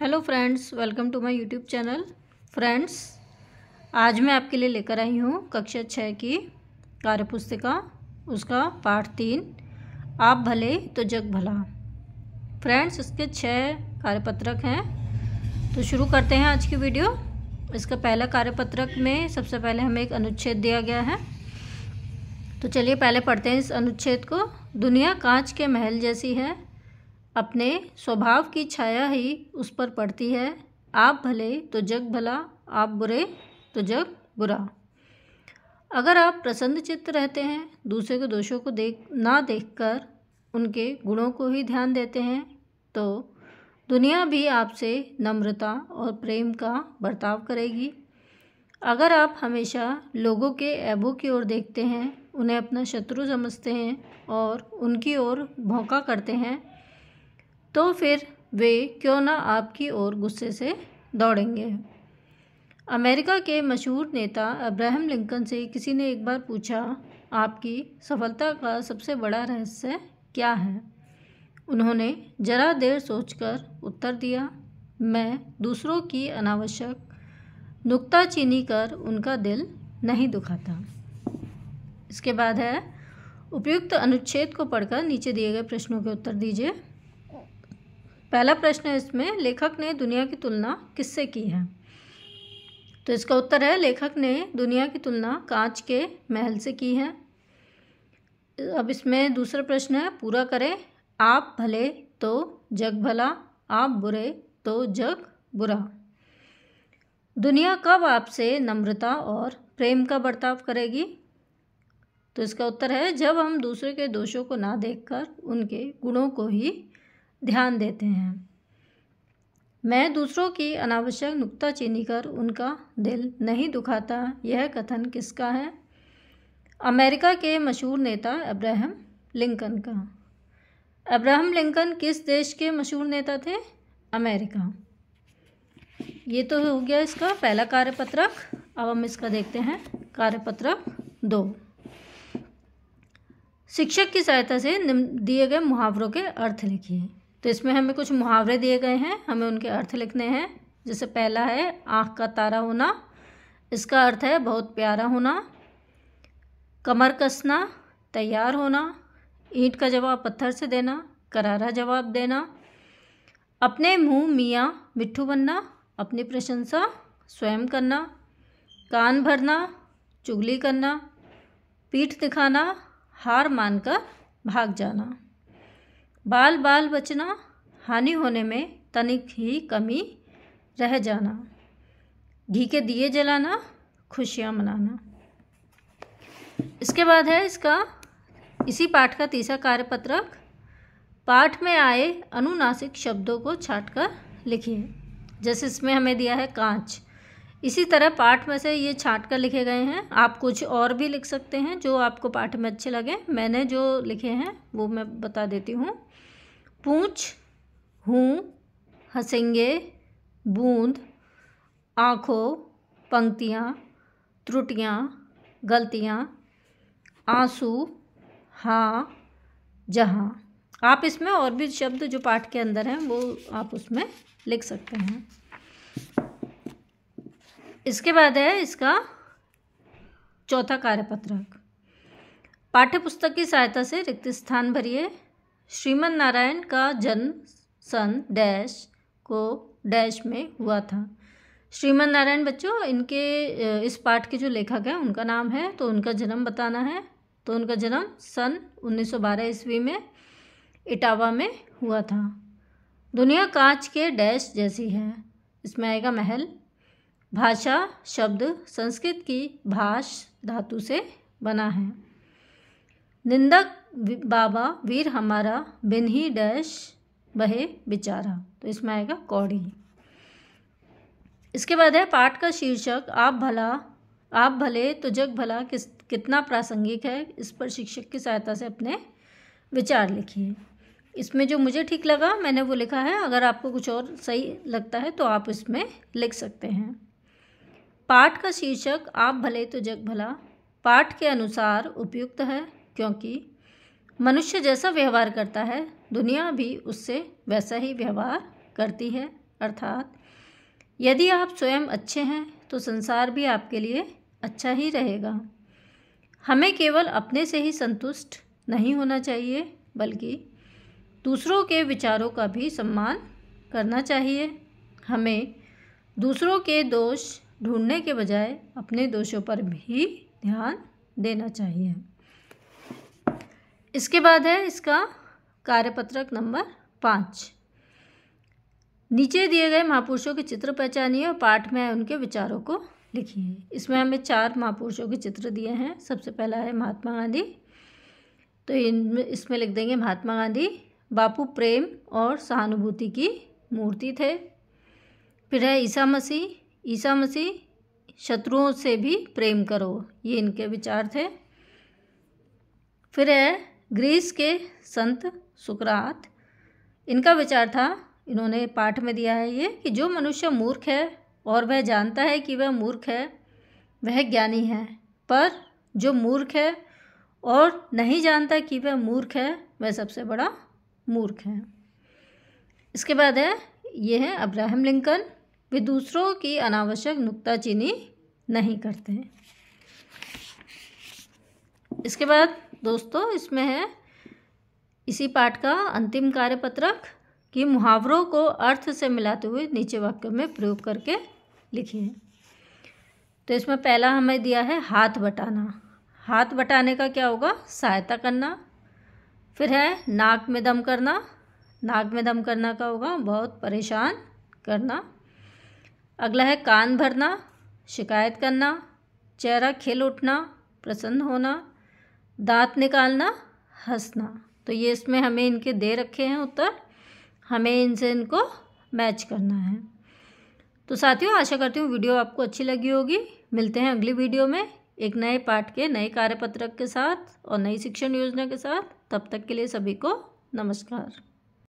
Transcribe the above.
hello friends welcome to my YouTube channel friends आज मैं आपके लिए लेकर आई हूँ कक्षा छः की कार्यपुस्तिका उसका पाठ तीन आप भले तो जग भला फ्रेंड्स इसके छः कार्यपत्रक हैं तो शुरू करते हैं आज की वीडियो इसका पहला कार्यपत्रक में सबसे पहले हमें एक अनुच्छेद दिया गया है तो चलिए पहले पढ़ते हैं इस अनुच्छेद को दुनिया कांच के महल जैसी है अपने स्वभाव की छाया ही उस पर पड़ती है आप भले तो जग भला आप बुरे तो जग बुरा अगर आप प्रसन्न चित्त रहते हैं दूसरे के दोषों को देख ना देखकर उनके गुणों को ही ध्यान देते हैं तो दुनिया भी आपसे नम्रता और प्रेम का बर्ताव करेगी अगर आप हमेशा लोगों के ऐबों की ओर देखते हैं उन्हें अपना शत्रु समझते हैं और उनकी ओर भौंका करते हैं तो फिर वे क्यों ना आपकी ओर गुस्से से दौड़ेंगे अमेरिका के मशहूर नेता अब्राहम लिंकन से किसी ने एक बार पूछा आपकी सफलता का सबसे बड़ा रहस्य क्या है उन्होंने ज़रा देर सोचकर उत्तर दिया मैं दूसरों की अनावश्यक नुक्ताचीनी कर उनका दिल नहीं दुखाता इसके बाद है उपयुक्त अनुच्छेद को पढ़कर नीचे दिए गए प्रश्नों के उत्तर दीजिए पहला प्रश्न है इसमें लेखक ने दुनिया की तुलना किससे की है तो इसका उत्तर है लेखक ने दुनिया की तुलना कांच के महल से की है अब इसमें दूसरा प्रश्न है पूरा करें आप भले तो जग भला आप बुरे तो जग बुरा दुनिया कब आपसे नम्रता और प्रेम का बर्ताव करेगी तो इसका उत्तर है जब हम दूसरे के दोषों को ना देखकर उनके गुणों को ही ध्यान देते हैं मैं दूसरों की अनावश्यक चीनी कर उनका दिल नहीं दुखाता यह कथन किसका है अमेरिका के मशहूर नेता अब्राहम लिंकन का अब्राहम लिंकन किस देश के मशहूर नेता थे अमेरिका ये तो हो गया इसका पहला कार्यपत्रक अब हम इसका देखते हैं कार्यपत्रक दो शिक्षक की सहायता से दिए गए मुहावरों के अर्थ लिखिए तो इसमें हमें कुछ मुहावरे दिए गए हैं हमें उनके अर्थ लिखने हैं जैसे पहला है आँख का तारा होना इसका अर्थ है बहुत प्यारा होना कमर कसना तैयार होना ईंट का जवाब पत्थर से देना करारा जवाब देना अपने मुंह मियाँ मिट्ठू बनना अपनी प्रशंसा स्वयं करना कान भरना चुगली करना पीठ दिखाना हार मानकर भाग जाना बाल बाल बचना हानि होने में तनिक ही कमी रह जाना घी के दिए जलाना खुशियाँ मनाना इसके बाद है इसका इसी पाठ का तीसरा कार्यपत्रक पाठ में आए अनुनासिक शब्दों को छाट कर लिखिए जैसे इसमें हमें दिया है कांच इसी तरह पाठ में से ये छाट कर लिखे गए हैं आप कुछ और भी लिख सकते हैं जो आपको पाठ में अच्छे लगे मैंने जो लिखे हैं वो मैं बता देती हूँ पूछ हूँ हंसेंगे बूंद आँखों पंक्तियाँ त्रुटियाँ गलतियाँ आंसू हाँ जहाँ आप इसमें और भी शब्द जो पाठ के अंदर हैं वो आप उसमें लिख सकते हैं इसके बाद है इसका चौथा कार्यपत्रक पाठ्य पुस्तक की सहायता से रिक्त स्थान भरिए श्रीमन नारायण का जन्म सन डैश को डैश में हुआ था श्रीमन नारायण बच्चों इनके इस पाठ के जो लेखक हैं उनका नाम है तो उनका जन्म बताना है तो उनका जन्म सन 1912 ईस्वी में इटावा में हुआ था दुनिया कांच के डैश जैसी है इसमें आएगा महल भाषा शब्द संस्कृत की भाष धातु से बना है निंदक बाबा वीर हमारा बिन ही डैश बहे बिचारा तो इसमें आएगा कौड़ी इसके बाद है पाठ का शीर्षक आप भला आप भले तो जग भला किस कितना प्रासंगिक है इस पर शिक्षक की सहायता से अपने विचार लिखिए इसमें जो मुझे ठीक लगा मैंने वो लिखा है अगर आपको कुछ और सही लगता है तो आप इसमें लिख सकते हैं पाठ का शीर्षक आप भले तो जग भला पाठ के अनुसार उपयुक्त है क्योंकि मनुष्य जैसा व्यवहार करता है दुनिया भी उससे वैसा ही व्यवहार करती है अर्थात यदि आप स्वयं अच्छे हैं तो संसार भी आपके लिए अच्छा ही रहेगा हमें केवल अपने से ही संतुष्ट नहीं होना चाहिए बल्कि दूसरों के विचारों का भी सम्मान करना चाहिए हमें दूसरों के दोष ढूंढने के बजाय अपने दोषों पर भी ध्यान देना चाहिए इसके बाद है इसका कार्यपत्रक नंबर पाँच नीचे दिए गए महापुरुषों के चित्र पहचानिए और पाठ में उनके विचारों को लिखिए इसमें हमें चार महापुरुषों के चित्र दिए हैं सबसे पहला है महात्मा गांधी तो इन इसमें लिख देंगे महात्मा गांधी बापू प्रेम और सहानुभूति की मूर्ति थे फिर है ईसा मसीह ईसा मसीह शत्रुओं से भी प्रेम करो ये इनके विचार थे फिर है ग्रीस के संत सुकरात इनका विचार था इन्होंने पाठ में दिया है ये कि जो मनुष्य मूर्ख है और वह जानता है कि वह मूर्ख है वह ज्ञानी है पर जो मूर्ख है और नहीं जानता कि वह मूर्ख है वह सबसे बड़ा मूर्ख है इसके बाद है ये है अब्राहम लिंकन वे दूसरों की अनावश्यक नुकताचीनी नहीं करते हैं इसके बाद दोस्तों इसमें है इसी पाठ का अंतिम कार्यपत्रक कि मुहावरों को अर्थ से मिलाते हुए नीचे वाक्यों में प्रयोग करके लिखिए तो इसमें पहला हमें दिया है हाथ बटाना हाथ बटाने का क्या होगा सहायता करना फिर है नाक में दम करना नाक में दम करना का होगा बहुत परेशान करना अगला है कान भरना शिकायत करना चेहरा खिल उठना प्रसन्न होना दांत निकालना हंसना तो ये इसमें हमें इनके दे रखे हैं उत्तर हमें इनसे इनको मैच करना है तो साथियों आशा करती हूँ वीडियो आपको अच्छी लगी होगी मिलते हैं अगली वीडियो में एक नए पाठ के नए कार्यपत्रक के साथ और नई शिक्षण योजना के साथ तब तक के लिए सभी को नमस्कार